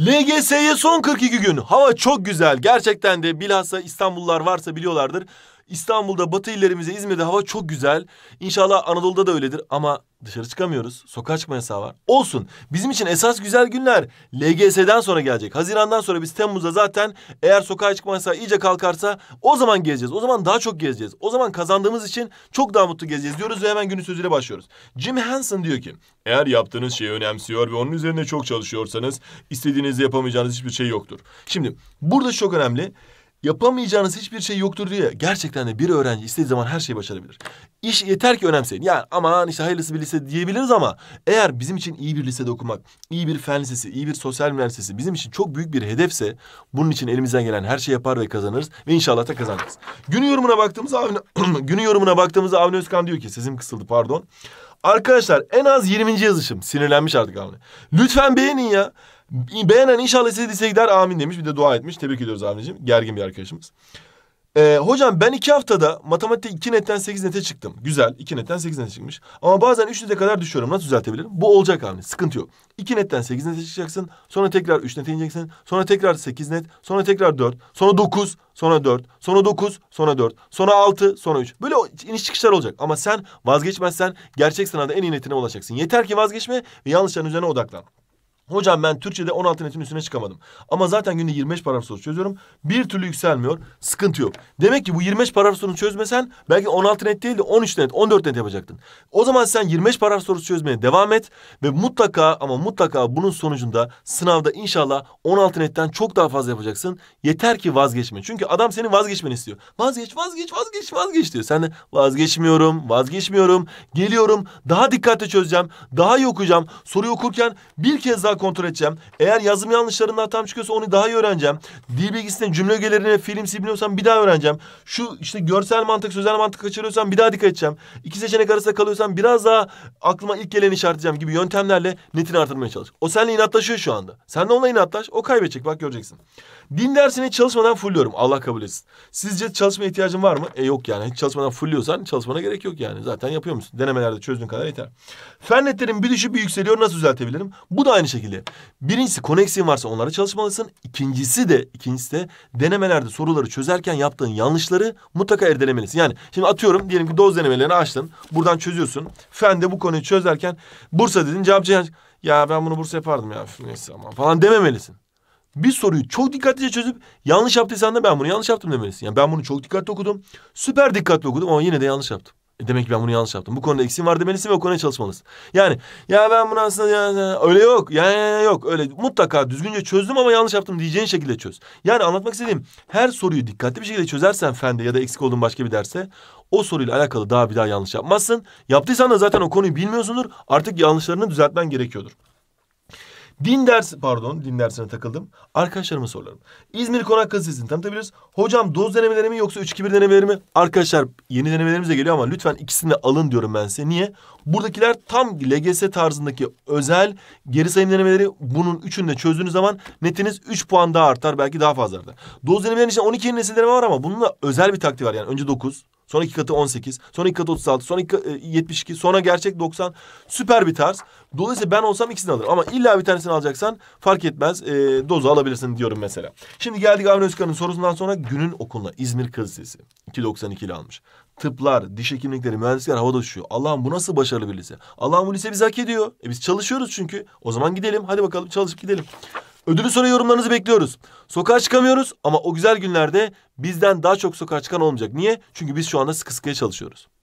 LGS'ye son 42 gün. Hava çok güzel. Gerçekten de bilhassa İstanbullular varsa biliyorlardır. İstanbul'da, batı illerimize, İzmir'de hava çok güzel. İnşallah Anadolu'da da öyledir ama Dışarı çıkamıyoruz. Sokağa çıkma yasağı var. Olsun. Bizim için esas güzel günler LGS'den sonra gelecek. Hazirandan sonra biz Temmuz'da zaten eğer sokağa çıkma yasağı iyice kalkarsa o zaman gezeceğiz. O zaman daha çok gezeceğiz. O zaman kazandığımız için çok daha mutlu gezeceğiz diyoruz ve hemen günün sözüyle başlıyoruz. Jim Hansen diyor ki eğer yaptığınız şeyi önemsiyor ve onun üzerinde çok çalışıyorsanız istediğinizi yapamayacağınız hiçbir şey yoktur. Şimdi burada çok önemli yapamayacağınız hiçbir şey yoktur diye gerçekten de bir öğrenci istediği zaman her şeyi başarabilir. İş yeter ki önemseyin. Yani aman işte hayırlısı bir lise diyebiliriz ama eğer bizim için iyi bir lisede okumak, iyi bir fen lisesi, iyi bir sosyal üniversitesi bizim için çok büyük bir hedefse bunun için elimizden gelen her şeyi yapar ve kazanırız ve inşallah da kazanırız. Günü yorumuna baktığımızda Avni, günü yorumuna baktığımızda Avni Özkan diyor ki sesim kısıldı pardon. Arkadaşlar en az 20. yazışım. Sinirlenmiş artık Avni. Lütfen beğenin ya. Beğenen inşallah istediyse gider amin demiş. Bir de dua etmiş. Tebrik ediyoruz abicim. Gergin bir arkadaşımız. Ee, hocam ben iki haftada matematikte iki netten sekiz nete çıktım. Güzel. iki netten sekiz nete çıkmış. Ama bazen üç nete kadar düşüyorum. Nasıl düzeltebilirim? Bu olacak abi. Sıkıntı yok. İki netten sekiz nete çıkacaksın. Sonra tekrar üç nete ineceksin. Sonra tekrar sekiz net. Sonra tekrar dört. Sonra dokuz. Sonra dört. Sonra dokuz. Sonra dört. Sonra altı. Sonra üç. Böyle iniş çıkışlar olacak. Ama sen vazgeçmezsen gerçek sınavda en iyi netine ulaşacaksın. Yeter ki vazgeçme ve yanlışların üzerine odaklan. Hocam ben Türkçe'de 16 netin üstüne çıkamadım. Ama zaten günde 25 paragraf soru çözüyorum. Bir türlü yükselmiyor. Sıkıntı yok. Demek ki bu 25 paragraf sorunu çözmesen belki 16 net değil de 13 net, 14 net yapacaktın. O zaman sen 25 paragraf sorusu çözmeye devam et. Ve mutlaka ama mutlaka bunun sonucunda sınavda inşallah 16 netten çok daha fazla yapacaksın. Yeter ki vazgeçme. Çünkü adam senin vazgeçmeni istiyor. Vazgeç, vazgeç, vazgeç, vazgeç diyor. Sen de vazgeçmiyorum, vazgeçmiyorum. Geliyorum, daha dikkatli çözeceğim. Daha iyi okuyacağım. Soruyu okurken bir kez daha daha kontrol edeceğim. Eğer yazım yanlışlarında hatam çıkıyorsa onu daha iyi öğreneceğim. Dil bilgisinde cümle ögelerini fiilimsi biliyorsam bir daha öğreneceğim. Şu işte görsel mantık, sözel mantık kaçırıyorsam bir daha dikkat edeceğim. İki seçenek arasında kalıyorsam biraz daha aklıma ilk geleni işaretleyeceğim gibi yöntemlerle netini artırmaya çalış. O seninle inatlaşıyor şu anda. Sen de onunla inatlaş. O kaybedecek. Bak göreceksin. Din dersini çalışmadan fulluyorum. Allah kabul etsin. Sizce çalışma ihtiyacın var mı? E yok yani. Hiç çalışmadan fulluyorsan çalışmana gerek yok yani. Zaten yapıyor musun? Denemelerde çözdüğün kadar yeter. Fen netlerin bir düşüp bir yükseliyor. Nasıl düzeltebilirim? Bu da aynı şekilde şekilde. Birincisi koneksiyon varsa onlara çalışmalısın. İkincisi de ikincisi de denemelerde soruları çözerken yaptığın yanlışları mutlaka erdelemelisin. Yani şimdi atıyorum diyelim ki doz denemelerini açtın. Buradan çözüyorsun. Fen de bu konuyu çözerken Bursa dedin cevap cevap. Ya ben bunu Bursa yapardım ya neyse ama falan dememelisin bir soruyu çok dikkatlice çözüp yanlış yaptıysan da ben bunu yanlış yaptım demelisin. Yani ben bunu çok dikkatli okudum. Süper dikkatli okudum ama yine de yanlış yaptım. E demek ki ben bunu yanlış yaptım. Bu konuda eksiğim var demelisin ve o konuya çalışmalısın. Yani ya ben bunu aslında ya, öyle yok. Ya, ya, yok öyle mutlaka düzgünce çözdüm ama yanlış yaptım diyeceğin şekilde çöz. Yani anlatmak istediğim her soruyu dikkatli bir şekilde çözersen fende ya da eksik olduğun başka bir derse o soruyla alakalı daha bir daha yanlış yapmazsın. Yaptıysan da zaten o konuyu bilmiyorsundur. Artık yanlışlarını düzeltmen gerekiyordur. Din dersi pardon din dersine takıldım. Arkadaşlarıma sorularım. İzmir Konak Gazetesi'ni tanıtabiliriz. Hocam doz denemeleri mi yoksa 3-2-1 denemeleri mi? Arkadaşlar yeni denemelerimiz de geliyor ama lütfen ikisini de alın diyorum ben size. Niye? Buradakiler tam LGS tarzındaki özel geri sayım denemeleri bunun üçünü de çözdüğünüz zaman netiniz 3 puan daha artar belki daha fazla artar. Doz denemelerinin içinde 12 yeni nesil deneme var ama bunun da özel bir taktiği var. Yani önce 9 Son iki katı 18. Son iki katı 36. Son iki, e, 72. Sonra gerçek 90. Süper bir tarz. Dolayısıyla ben olsam ikisini alırım. Ama illa bir tanesini alacaksan fark etmez. E, dozu alabilirsin diyorum mesela. Şimdi geldik Avni Özkan'ın sorusundan sonra günün okuluna. İzmir Kız Lisesi. 2.92 ile almış. Tıplar, diş hekimlikleri, mühendisler havada uçuyor. Allah'ım bu nasıl başarılı bir lise? Allah'ım bu lise bizi hak ediyor. E biz çalışıyoruz çünkü. O zaman gidelim. Hadi bakalım çalışıp gidelim. Ödülü soru yorumlarınızı bekliyoruz. Sokağa çıkamıyoruz ama o güzel günlerde bizden daha çok sokağa çıkan olmayacak. Niye? Çünkü biz şu anda sıkı sıkıya çalışıyoruz.